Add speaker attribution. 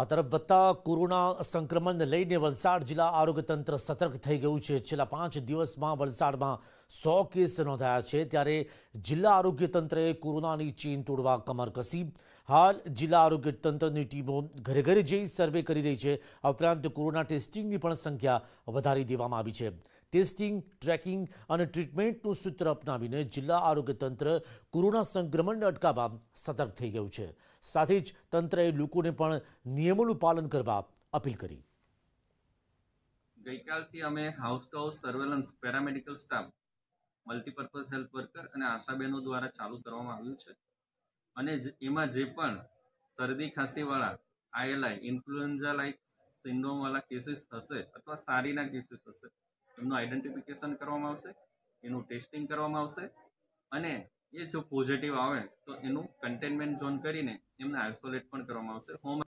Speaker 1: આ તરફ વધતા કોરોના સંક્રમણને લઈને વલસાડ જિલ્લા આરોગ્ય તંત્ર સતર્ક થઈ ગયું છે છેલ્લા પાંચ દિવસમાં વલસાડમાં સો કેસ નોંધાયા છે ત્યારે જિલ્લા આરોગ્ય તંત્રએ કોરોનાની ચેન તોડવા કમર કસી હાલ જિલ્લા આરોગ્ય તંત્રની ટીમો ઘરે ઘરે જઈ સર્વે કરી રહી છે આ ઉપરાંત કોરોના ટેસ્ટિંગની પણ સંખ્યા વધારી દેવામાં આવી છે ટેસ્ટિંગ ટ્રેકિંગ અને ટ્રીટમેન્ટનું સૂત્ર અપનાવીને જિલ્લા આરોગ્ય તંત્ર કોરોના સંક્રમણને અટકાવવા સતર્ક થઈ ગયું છે સાથે જ તંત્રએ લોકોને પણ નિયમોનું પાલન કરવા અપીલ કરી
Speaker 2: ગઈકાલથી અમે house to house surveillance paramedical staff multipurpose health worker અને આશાબેનો દ્વારા ચાલુ કરવામાં આવ્યું છે અને એમાં જે પણ શરદી ખાંસીવાળા આયેલા ઇન્ફ્લુએન્ઝા લાઇક સિન્ડ્રોમવાળા કેસીસ હશે અથવા સારીના કેસીસ હશે એમનું આઈડેન્ટિફિકેશન કરવામાં આવશે એનું ટેસ્ટિંગ કરવામાં આવશે અને એ જો પોઝિટિવ આવે તો એનું કન્ટેનમેન્ટ ઝોન કરીને એમને આઇસોલેટ પણ કરવામાં આવશે હોમ